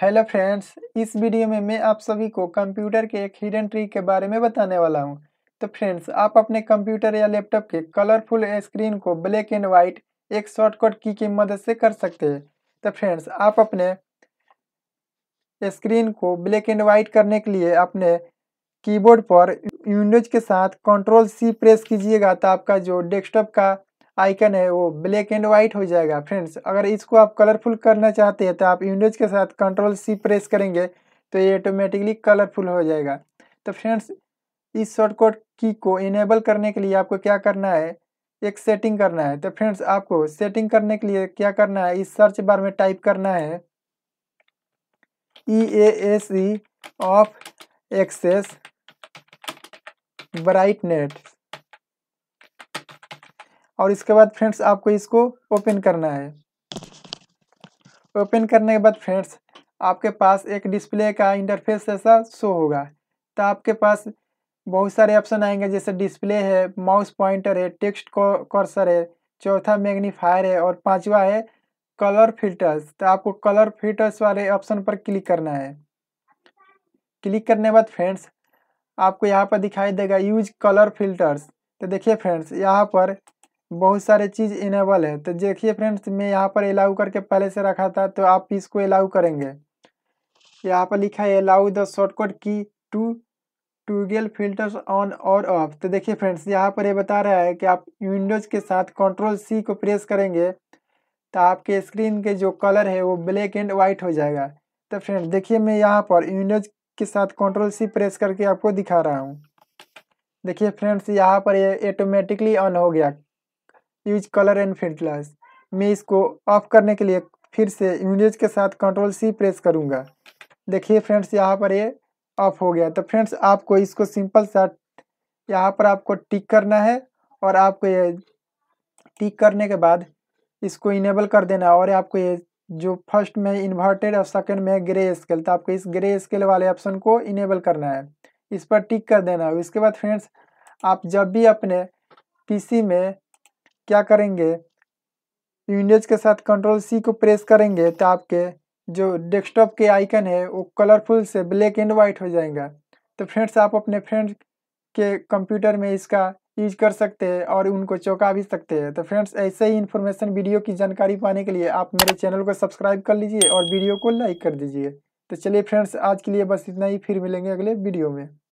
hello friends इस video में मैं आप सभी को कंप्यूटर के एक हिडन ट्रिक के बारे में बताने वाला हूं तो फ्रेंड्स आप अपने कंप्यूटर या लैपटॉप के कलरफुल स्क्रीन को ब्लैक एंड वाइट एक शॉर्टकट की की मदद से कर सकते हैं तो फ्रेंड्स आप अपने स्क्रीन को ब्लैक एंड वाइट करने के लिए अपने कीबोर्ड पर विंडोज के साथ कंट्रोल सी प्रेस कीजिएगा तो आपका जो डेस्कटॉप का आइकन है वो ब्लैक एंड वाइट हो जाएगा फ्रेंड्स अगर इसको आप कलरफुल करना चाहते हैं तो आप विंडोज के साथ कंट्रोल सी प्रेस करेंगे तो ये ऑटोमेटिकली कलरफुल हो जाएगा तो फ्रेंड्स इस शॉर्टकट की को इनेबल करने के लिए आपको क्या करना है एक सेटिंग करना है तो फ्रेंड्स आपको सेटिंग करने के लिए क्या करना है इस सर्च बार में टाइप करना है E A S E of access brightness और इसके बाद फ्रेंड्स आपको इसको ओपन करना है ओपन करने के बाद फ्रेंड्स आपके पास एक डिस्प्ले का इंटरफेस ऐसा शो होगा तो आपके पास बहुत सारे ऑप्शन आएंगे जैसे डिस्प्ले है माउस पॉइंटर है टेक्स्ट कर्सर है चौथा मैग्नीफायर है और पांचवा है कलर फिल्टर्स तो आपको कलर फिल्टर्स वाले ऑप्शन पर क्लिक करना है क्लिक करने के बाद फ्रेंड्स आपको यहाँ पर दिखाई देगा यूज कलर फिल्टर्स तो देखिए फ्रेंड्स यहाँ पर बहुत सारे चीज़ इनेबल है तो देखिए फ्रेंड्स मैं यहाँ पर अलाउ करके पहले से रखा था तो आप इसको अलाउ करेंगे यहाँ पर लिखा है allow the shortcut key toggle filters on और ऑफ तो देखिए फ्रेंड्स यहाँ पर ये यह बता रहा है कि आप विंडोज़ के साथ कंट्रोल सी को प्रेस करेंगे तो आपके स्क्रीन के जो कलर है वो ब्लैक एंड वाइट हो जाएगा तो फ्रेंड्स देखिए मैं यहाँ पर विंडोज़ के साथ कंट्रोल सी प्रेस करके आपको दिखा रहा हूँ देखिए फ्रेंड्स यहाँ पर ये यह ऑटोमेटिकली ऑन हो गया यूज कलर एंड फिल मैं इसको ऑफ करने के लिए फिर से इमेज के साथ कंट्रोल सी प्रेस करूँगा देखिए फ्रेंड्स यहाँ पर ये ऑफ हो गया तो फ्रेंड्स आपको इसको सिंपल सा यहाँ पर आपको टिक करना है और आपको ये टिक करने के बाद इसको इनेबल कर देना और आपको ये जो फर्स्ट में इन्वर्टेड और सेकंड में ग्रे स्केल तो आपको इस ग्रे स्केल वाले ऑप्शन को इनेबल करना है इस पर टिक कर देना है इसके बाद फ्रेंड्स आप जब भी अपने पीसी में क्या करेंगे विंडोज के साथ कंट्रोल सी को प्रेस करेंगे तो आपके जो डेस्कटॉप के आइकन है वो कलरफुल से ब्लैक एंड वाइट हो जाएगा तो फ्रेंड्स आप अपने फ्रेंड के कंप्यूटर में इसका यूज कर सकते हैं और उनको चौंका भी सकते हैं तो फ्रेंड्स ऐसे ही इन्फॉर्मेशन वीडियो की जानकारी पाने के लिए आप मेरे चैनल को सब्सक्राइब कर लीजिए और वीडियो को लाइक कर दीजिए तो चलिए फ्रेंड्स आज के लिए बस इतना ही फिर मिलेंगे अगले वीडियो में